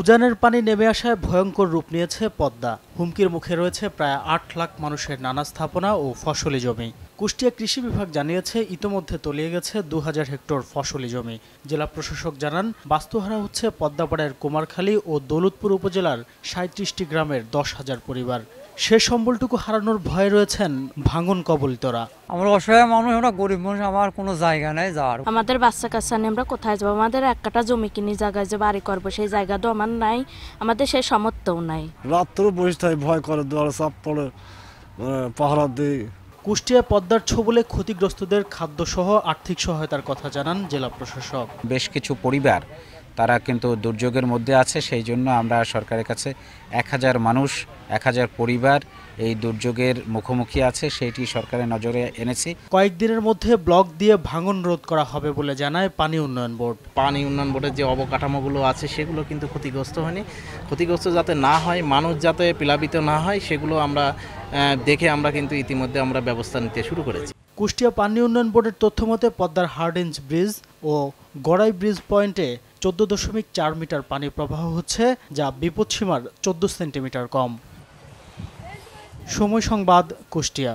উজানের পানি নেমে আসায় ভয়ঙ্কর রূপ নিয়েছে পদ্মা হুমকির মুখে রয়েছে প্রায় আট লাখ মানুষের নানা স্থাপনা ও ফসলি জমি কুষ্টিয়া কৃষি বিভাগ জানিয়েছে ইতোমধ্যে তলিয়ে গেছে দু হাজার হেক্টর ফসলি জমি জেলা প্রশাসক জানান বাস্তুহারা হচ্ছে পদ্মাপাড়ের কুমারখালী ও দৌলতপুর উপজেলার সাঁত্রিশটি গ্রামের দশ হাজার পরিবার সে সম্বলটুকু হারানোর ভয়ে রয়েছেন ভাঙন কবলিতরা আমরা অসহায় মানুষ আমরা গরিব মানুষ আমার কোনো জায়গা নাই যাওয়ার আমাদের বাচ্চা কাচ্চা নিয়ে আমরা কোথায় যাবো আমাদের এক কাটা জমি কিনি জায়গায় যে বাড়ি করবো সেই জায়গা তো আমার নাই আমাদের সেই সামর্থ্যও নাই রাত্রেও বসে থাকে ভয় করে দোয়ার চাপ পড়ে মানে পাহারা দিই কুষ্টিয়া পদ্মার ছবলে ক্ষতিগ্রস্তদের খাদ্যসহ আর্থিক সহায়তার কথা জানান জেলা প্রশাসক বেশ কিছু পরিবার তারা কিন্তু দুর্যোগের মধ্যে আছে সেই জন্য আমরা সরকারের কাছে এক হাজার মানুষ এক হাজার পরিবার এই দুর্যোগের মুখোমুখি আছে সেটি সরকারের নজরে এনেছি কয়েকদিনের মধ্যে ব্লক দিয়ে ভাঙন রোধ করা হবে বলে জানায় পানি উন্নয়ন বোর্ড পানি উন্নয়ন বোর্ডের যে অবকাঠামোগুলো আছে সেগুলো কিন্তু ক্ষতিগ্রস্ত হয়নি ক্ষতিগ্রস্ত যাতে না হয় মানুষ যাতে প্লাবিত না হয় সেগুলো আমরা দেখে আমরা কিন্তু ইতিমধ্যে আমরা ব্যবস্থা নিতে শুরু করেছি কুষ্টিয়া পানি উন্নয়ন বোর্ডের তথ্যমতে পদ্মার হার্ডেন্স ব্রিজ ও গড়াই ব্রিজ পয়েন্টে চোদ্দ দশমিক চার মিটার পানি প্রবাহ হচ্ছে যা বিপদসীমার চোদ্দ সেন্টিমিটার কম সময় সংবাদ কুষ্টিয়া